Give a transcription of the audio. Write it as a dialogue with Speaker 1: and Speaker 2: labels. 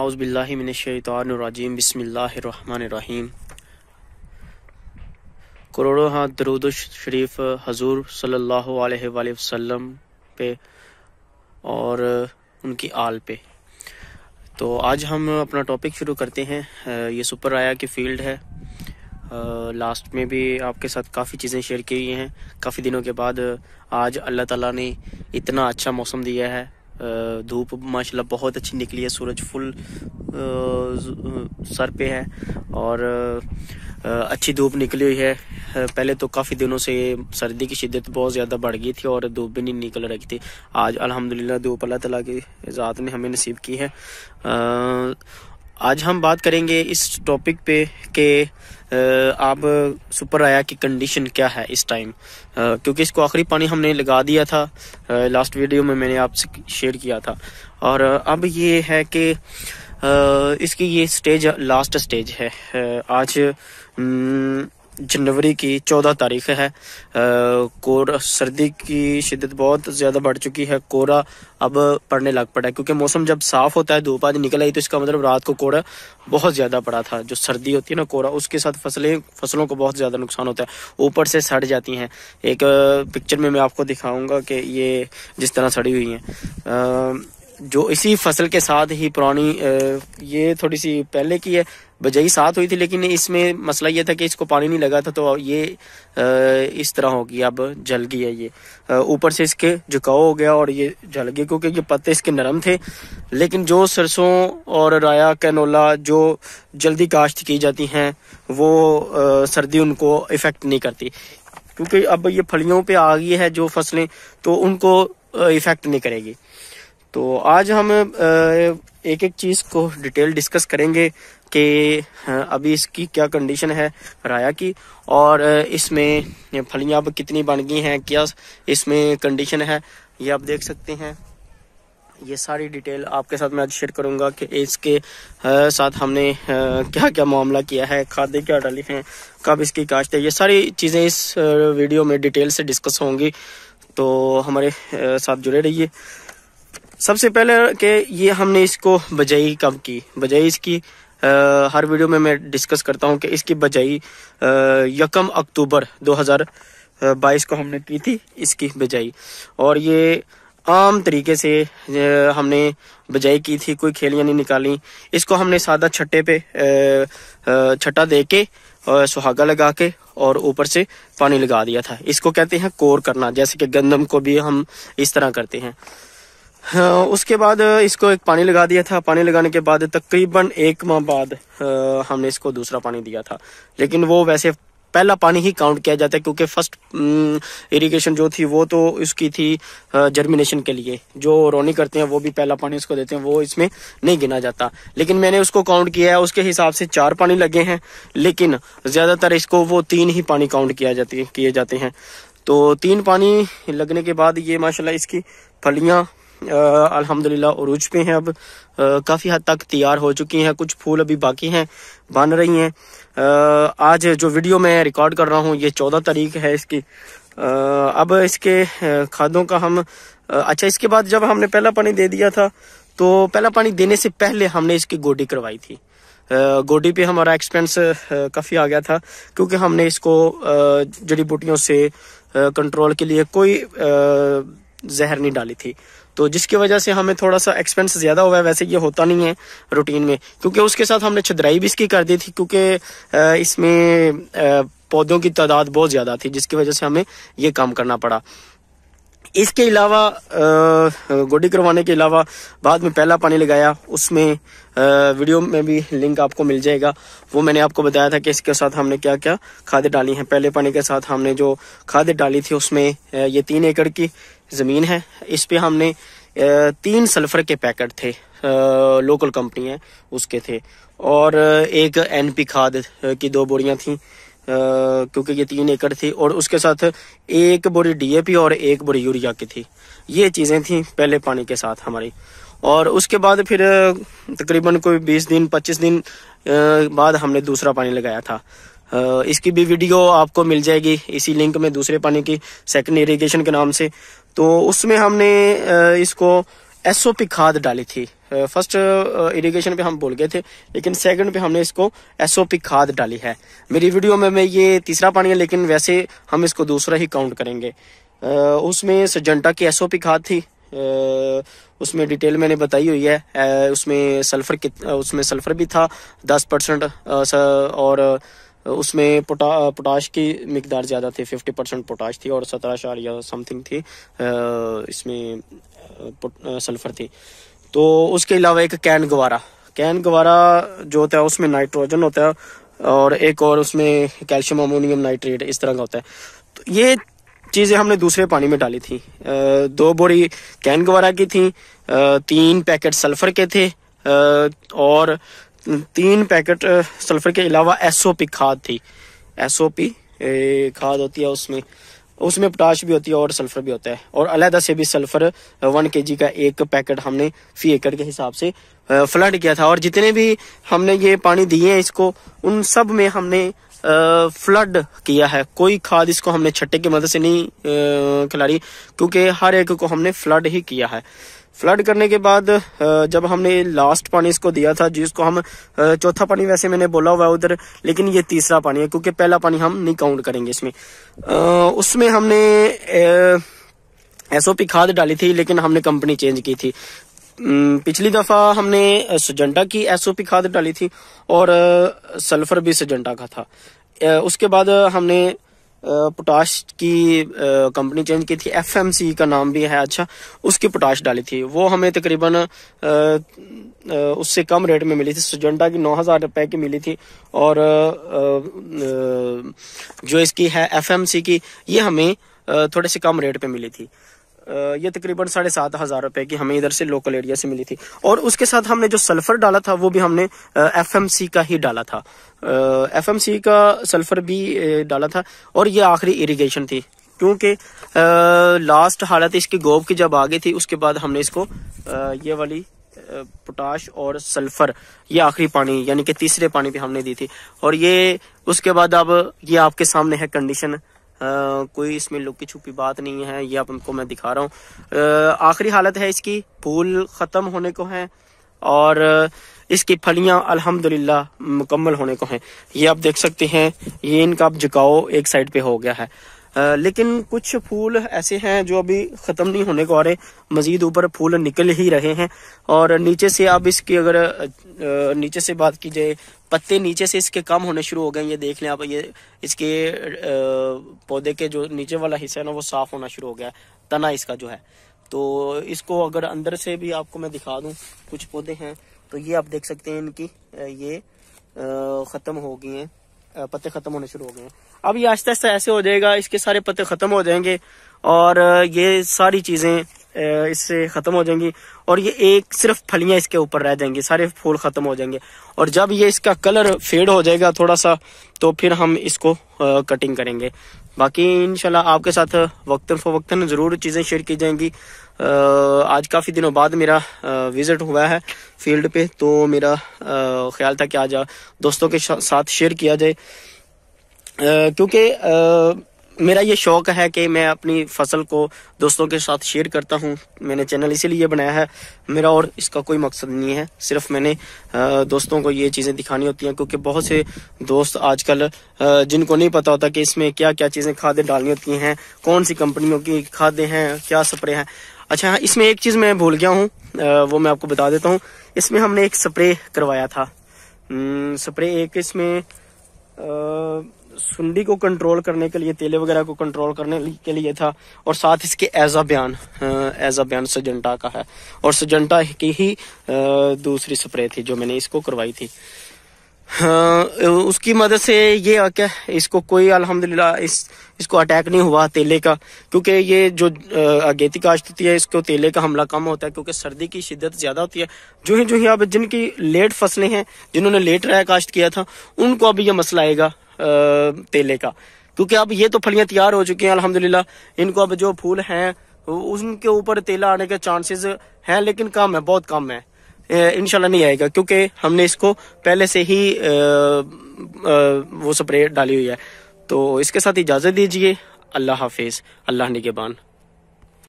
Speaker 1: आउज़बिल्लिमिनशैतरजीम बिस्मिल्लाम करोड़ों हाथ दरुद शरीफ हजूर सल्लल्लाहु अलैहि वसल्लम पे और उनकी आल पे तो आज हम अपना टॉपिक शुरू करते हैं ये सुपर आया की फील्ड है लास्ट में भी आपके साथ काफ़ी चीज़ें शेयर की हुई हैं काफ़ी दिनों के बाद आज अल्लाह ताला ने इतना अच्छा मौसम दिया है धूप माशाल्लाह बहुत अच्छी निकली है सूरज फुल सर पे है और अच्छी धूप निकली हुई है पहले तो काफ़ी दिनों से सर्दी की शिद्दत बहुत ज़्यादा बढ़ गई थी और धूप भी नहीं निकल रही थी आज अल्हम्दुलिल्लाह धूप अल्लाह तला की ज़ात ने हमें नसीब की है आज हम बात करेंगे इस टॉपिक पे कि आप सुपर आया की कंडीशन क्या है इस टाइम क्योंकि इसको आखिरी पानी हमने लगा दिया था लास्ट वीडियो में मैंने आपसे शेयर किया था और अब ये है कि इसकी ये स्टेज लास्ट स्टेज है आज जनवरी की चौदह तारीख है कोरा सर्दी की शिद्दत बहुत ज़्यादा बढ़ चुकी है कोरा अब पड़ने लग पड़ा है क्योंकि मौसम जब साफ़ होता है धूप आज निकल आई तो इसका मतलब रात को कोरा बहुत ज़्यादा पड़ा था जो सर्दी होती है ना कोरा उसके साथ फसलें फसलों को बहुत ज़्यादा नुकसान होता है ऊपर से सड़ जाती हैं एक पिक्चर में मैं आपको दिखाऊंगा कि ये जिस तरह सड़ी हुई है आ, जो इसी फसल के साथ ही पुरानी ये थोड़ी सी पहले की है बजाई साथ हुई थी लेकिन इसमें मसला ये था कि इसको पानी नहीं लगा था तो ये इस तरह होगी अब जल गई है ये ऊपर से इसके झुकाव हो गया और ये जल गई क्योंकि ये पत्ते इसके नरम थे लेकिन जो सरसों और राया कैनोला जो जल्दी काश्त की जाती हैं वो सर्दी उनको इफेक्ट नहीं करती क्योंकि अब ये फलियों पर आ गई है जो फसलें तो उनको इफेक्ट नहीं करेगी तो आज हम एक एक चीज को डिटेल डिस्कस करेंगे कि अभी इसकी क्या कंडीशन है राया की और इसमें फलियां अब कितनी बन गई हैं क्या इसमें कंडीशन है ये आप देख सकते हैं ये सारी डिटेल आपके साथ मैं आज शेयर करूंगा कि इसके साथ हमने क्या क्या मामला किया है खादे क्या डाली हैं कब इसकी काश्त है ये सारी चीज़ें इस वीडियो में डिटेल से डिस्कस होंगी तो हमारे साथ जुड़े रहिए सबसे पहले कि ये हमने इसको बजाई कब की बजाई इसकी आ, हर वीडियो में मैं डिस्कस करता हूँ कि इसकी बजाई यकम अक्टूबर 2022 को हमने की थी इसकी बजाई और ये आम तरीके से हमने बजाई की थी कोई खेलियाँ नहीं निकाली इसको हमने सादा छट्टे पे छट्टा दे के और सुहागा लगा के और ऊपर से पानी लगा दिया था इसको कहते हैं कोर करना जैसे कि गंदम को भी हम इस तरह करते हैं हाँ, उसके बाद इसको एक पानी लगा दिया था पानी लगाने के बाद तकरीबन एक माह बाद हमने इसको दूसरा पानी दिया था लेकिन वो वैसे पहला पानी ही काउंट किया जाता है क्योंकि फर्स्ट इरिगेशन जो थी वो तो इसकी थी जर्मिनेशन के लिए जो रोनी करते हैं वो भी पहला पानी उसको देते हैं वो इसमें नहीं गिना जाता लेकिन मैंने उसको काउंट किया है उसके हिसाब से चार पानी लगे हैं लेकिन ज़्यादातर इसको वो तीन ही पानी काउंट किया जाती किए जाते हैं तो तीन पानी लगने के बाद ये माशाल्लाह इसकी फलियाँ अल्हम्दुलिल्लाह उरूज पे हैं अब काफ़ी हद तक तैयार हो चुकी हैं कुछ फूल अभी बाकी हैं बन रही हैं आज जो वीडियो मैं रिकॉर्ड कर रहा हूँ ये चौदह तारीख है इसकी अब इसके खादों का हम अच्छा इसके बाद जब हमने पहला पानी दे दिया था तो पहला पानी देने से पहले हमने इसकी गोडी करवाई थी गोडी पे हमारा एक्सपेंस काफ़ी आ गया था क्योंकि हमने इसको जड़ी बूटियों से कंट्रोल के लिए कोई जहर नहीं डाली थी तो जिसकी वजह से हमें थोड़ा सा एक्सपेंस ज़्यादा हुआ है वैसे ये होता नहीं है रूटीन में क्योंकि उसके साथ हमने छदराई भी इसकी कर दी थी क्योंकि इसमें पौधों की तादाद बहुत ज़्यादा थी जिसकी वजह से हमें ये काम करना पड़ा इसके अलावा गोडी करवाने के अलावा बाद में पहला पानी लगाया उसमें वीडियो में भी लिंक आपको मिल जाएगा वो मैंने आपको बताया था कि इसके साथ हमने क्या क्या खादें डाली हैं पहले पानी के साथ हमने जो खादें डाली थी उसमें ये तीन एकड़ की ज़मीन है इस पर हमने तीन सल्फर के पैकेट थे लोकल कंपनी है उसके थे और एक पी खाद की दो बोरियाँ थी क्योंकि ये तीन एकड़ थी और उसके साथ एक बोरी डीएपी और एक बोरी यूरिया की थी ये चीज़ें थी पहले पानी के साथ हमारी और उसके बाद फिर तकरीबन कोई बीस दिन पच्चीस दिन बाद हमने दूसरा पानी लगाया था इसकी भी वीडियो आपको मिल जाएगी इसी लिंक में दूसरे पानी की सेकंड इरिगेशन के नाम से तो उसमें हमने इसको एसओपी खाद डाली थी फर्स्ट इरिगेशन पे हम बोल गए थे लेकिन सेकंड पे हमने इसको एसओपी खाद डाली है मेरी वीडियो में मैं ये तीसरा पानी है लेकिन वैसे हम इसको दूसरा ही काउंट करेंगे उसमें सजंटा की एसओपी खाद थी उसमें डिटेल मैंने बताई हुई है उसमें सल्फर कित उसमें सल्फर भी था दस परसेंट और उसमें पोटा पोटाश की मकदार ज़्यादा थी फिफ्टी परसेंट पोटाश थी और सत्रह या समथिंग थी इसमें सल्फर थी तो उसके अलावा एक कैन गवारा कैन गवारा जो होता है उसमें नाइट्रोजन होता है और एक और उसमें कैल्शियम अमोनियम नाइट्रेट इस तरह का होता है तो ये चीज़ें हमने दूसरे पानी में डाली थी दो बोरी कैन गवारा की थी तीन पैकेट सल्फर के थे और तीन पैकेट सल्फर के अलावा एसओपी खाद थी एसओपी खाद होती है उसमें उसमें पोटाश भी होती है और सल्फर भी होता है और अलहदा से भी सल्फर वन के का एक पैकेट हमने फी एकड़ के हिसाब से फ्लड किया था और जितने भी हमने ये पानी दिए हैं इसको उन सब में हमने फ्लड किया है कोई खाद इसको हमने छट्टे की मदद से नहीं खिलाड़ी क्योंकि हर एक को हमने फ्लड ही किया है फ्लड करने के बाद जब हमने लास्ट पानी इसको दिया था जिसको हम चौथा पानी वैसे मैंने बोला हुआ है उधर लेकिन ये तीसरा पानी है क्योंकि पहला पानी हम नहीं काउंट करेंगे इसमें उसमें हमने एसओपी खाद डाली थी लेकिन हमने कंपनी चेंज की थी हम्म, पिछली दफा हमने सजंटा की एसओपी खाद डाली थी और सल्फर भी सजंटा का था उसके बाद हमने पोटाश की कंपनी चेंज की थी एफएमसी का नाम भी है अच्छा उसकी पोटाश डाली थी वो हमें तकरीबन उससे कम रेट में मिली थी सजंटा की नौ हजार रुपए की मिली थी और जो इसकी है एफएमसी की ये हमें थोड़े से कम रेट पे मिली थी ये तकरीबन साढ़े सात हजार रुपए की हमें इधर से लोकल एरिया से मिली थी और उसके साथ हमने जो सल्फर डाला था वो भी हमने एफएमसी का ही डाला था एफएमसी का सल्फर भी डाला था और ये आखिरी इरिगेशन थी क्योंकि लास्ट हालत इसकी गोब की जब आ गई थी उसके बाद हमने इसको आ, ये वाली पोटाश और सल्फर ये आखिरी पानी यानी कि तीसरे पानी पे हमने दी थी और ये उसके बाद अब ये आपके सामने है कंडीशन कोई इसमें लुकी छुपी बात नहीं है ये आपको मैं दिखा रहा हूँ आखिरी हालत है इसकी फूल ख़त्म होने को है और इसकी फलियां अल्हम्दुलिल्लाह मुकम्मल होने को हैं ये आप देख सकते हैं ये इनका अब झुकाओ एक साइड पे हो गया है लेकिन कुछ फूल ऐसे हैं जो अभी ख़त्म नहीं होने को आ रहे मज़ीद ऊपर फूल निकल ही रहे हैं और नीचे से अब इसकी अगर नीचे से बात की जाए पत्ते नीचे से इसके कम होने शुरू हो गए ये देख लें आप ये इसके पौधे के जो नीचे वाला हिस्सा है ना वो साफ़ होना शुरू हो गया तना इसका जो है तो इसको अगर अंदर से भी आपको मैं दिखा दूँ कुछ पौधे हैं तो ये आप देख सकते हैं इनकी ये ख़त्म हो गई है पत्ते खत्म होने शुरू हो गए हैं अब ये आहिस्ता आहिस्ता ऐसे हो जाएगा इसके सारे पत्ते खत्म हो जाएंगे और ये सारी चीजें इससे ख़त्म हो जाएंगी और ये एक सिर्फ फलियाँ इसके ऊपर रह जाएंगी सारे फूल ख़त्म हो जाएंगे और जब ये इसका कलर फेड हो जाएगा थोड़ा सा तो फिर हम इसको कटिंग करेंगे बाकी इनशाला आपके साथ वक्ता फोवक्ता ज़रूर चीज़ें शेयर की जाएंगी आज काफ़ी दिनों बाद मेरा विज़िट हुआ है फील्ड पे तो मेरा ख्याल था कि आज दोस्तों के साथ शेयर किया जाए क्योंकि मेरा ये शौक है कि मैं अपनी फसल को दोस्तों के साथ शेयर करता हूँ मैंने चैनल इसीलिए बनाया है मेरा और इसका कोई मकसद नहीं है सिर्फ मैंने दोस्तों को ये चीज़ें दिखानी होती हैं क्योंकि बहुत से दोस्त आजकल जिनको नहीं पता होता कि इसमें क्या क्या चीज़ें खादें डालनी होती हैं कौन सी कंपनियों की खादें हैं क्या स्प्रे हैं अच्छा हाँ इसमें एक चीज़ मैं भूल गया हूँ वो मैं आपको बता देता हूँ इसमें हमने एक स्प्रे करवाया था स्प्रे एक इसमें सुंडी को कंट्रोल करने के लिए तेले वगैरह को कंट्रोल करने के लिए था और साथ इसके ऐजा बयान ऐजा बयान सजंटा का है और सजंटा की ही दूसरी स्प्रे थी जो मैंने इसको करवाई थी हाँ, उसकी मदद से ये आ क्या इसको कोई अल्हम्दुलिल्लाह इस इसको अटैक नहीं हुआ तेले का क्योंकि ये जो अगेती काश्त होती है इसको तेले का हमला कम होता है क्योंकि सर्दी की शिद्दत ज़्यादा होती है जो ही जो ही अब जिनकी लेट फसलें हैं जिन्होंने लेट रहा काश्त किया था उनको अभी यह मसला आएगा तेले का क्योंकि अब ये तो फलियां तैयार हो चुकी हैं अल्हम्दुलिल्लाह इनको अब जो फूल हैं उनके ऊपर तेला आने के चांसेस हैं लेकिन कम है बहुत कम है इनशाला नहीं आएगा क्योंकि हमने इसको पहले से ही आ, आ, वो स्प्रे डाली हुई है तो इसके साथ इजाज़त दीजिए अल्लाह हाफिज़ अल्लाह निगेबान